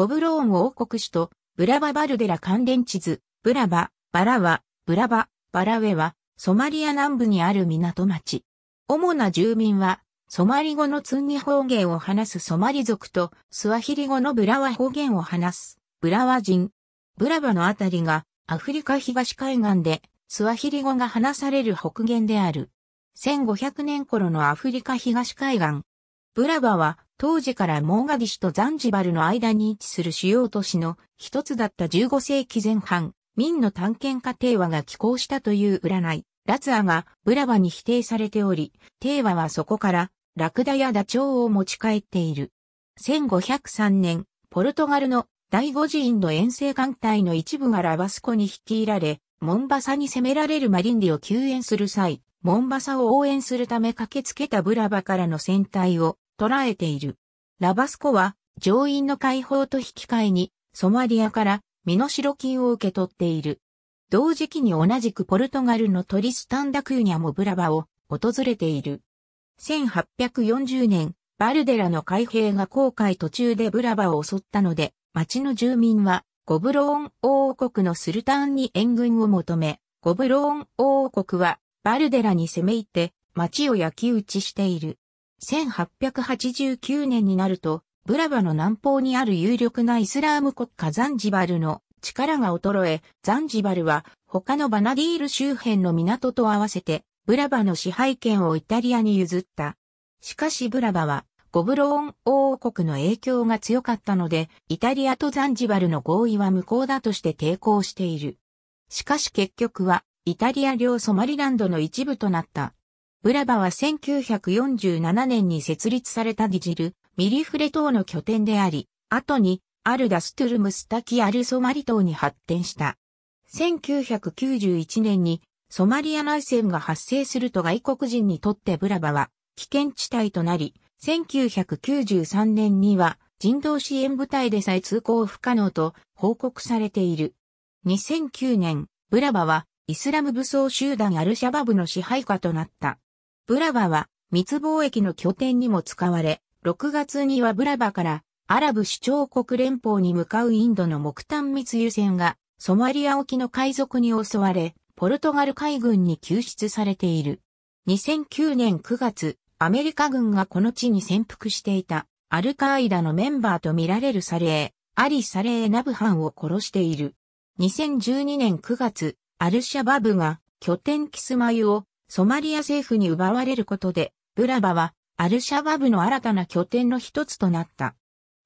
ゴブローン王国首都、ブラババルデラ関連地図、ブラバ、バラワ、ブラバ、バラウェは、ソマリア南部にある港町。主な住民は、ソマリ語のツンギ方言を話すソマリ族と、スワヒリ語のブラワ方言を話す、ブラワ人。ブラバのあたりが、アフリカ東海岸で、スワヒリ語が話される北限である。1500年頃のアフリカ東海岸、ブラバは当時からモーガディシュとザンジバルの間に位置する主要都市の一つだった15世紀前半、民の探検家テーワが寄港したという占い、ラツアがブラバに否定されており、テーワはそこからラクダやダチョウを持ち帰っている。1503年、ポルトガルの第五寺院の遠征艦隊の一部がラバスコに率いられ、モンバサに攻められるマリンディを救援する際、モンバサを応援するため駆けつけたブラバからの戦隊を捉えている。ラバスコは上院の解放と引き換えにソマリアから身代金を受け取っている。同時期に同じくポルトガルのトリスタンダクーニャもブラバを訪れている。1840年、バルデラの海兵が航海途中でブラバを襲ったので、町の住民はゴブローン王国のスルタンに援軍を求め、ゴブローン王国はバルデラに攻め入って町を焼き打ちしている。1889年になると、ブラバの南方にある有力なイスラーム国家ザンジバルの力が衰え、ザンジバルは他のバナディール周辺の港と合わせて、ブラバの支配権をイタリアに譲った。しかしブラバは、ゴブローン王国の影響が強かったので、イタリアとザンジバルの合意は無効だとして抵抗している。しかし結局は、イタリア領ソマリランドの一部となった。ブラバは1947年に設立されたディジル、ミリフレ島の拠点であり、後にアルダストゥルムスタキアルソマリ島に発展した。1991年にソマリア内戦が発生すると外国人にとってブラバは危険地帯となり、1993年には人道支援部隊でさえ通行不可能と報告されている。2009年、ブラバはイスラム武装集団アルシャバブの支配下となった。ブラバは密貿易の拠点にも使われ、6月にはブラバからアラブ首長国連邦に向かうインドの木炭密輸船がソマリア沖の海賊に襲われ、ポルトガル海軍に救出されている。2009年9月、アメリカ軍がこの地に潜伏していたアルカーイダのメンバーとみられるサレー、アリ・サレー・ナブハンを殺している。2012年9月、アルシャバブが拠点キスマユをソマリア政府に奪われることで、ブラバはアルシャバブの新たな拠点の一つとなった。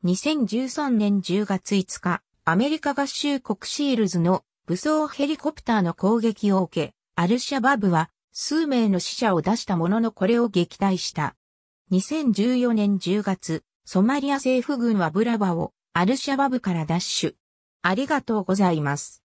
2013年10月5日、アメリカ合衆国シールズの武装ヘリコプターの攻撃を受け、アルシャバブは数名の死者を出したもののこれを撃退した。2014年10月、ソマリア政府軍はブラバをアルシャバブから奪取。ありがとうございます。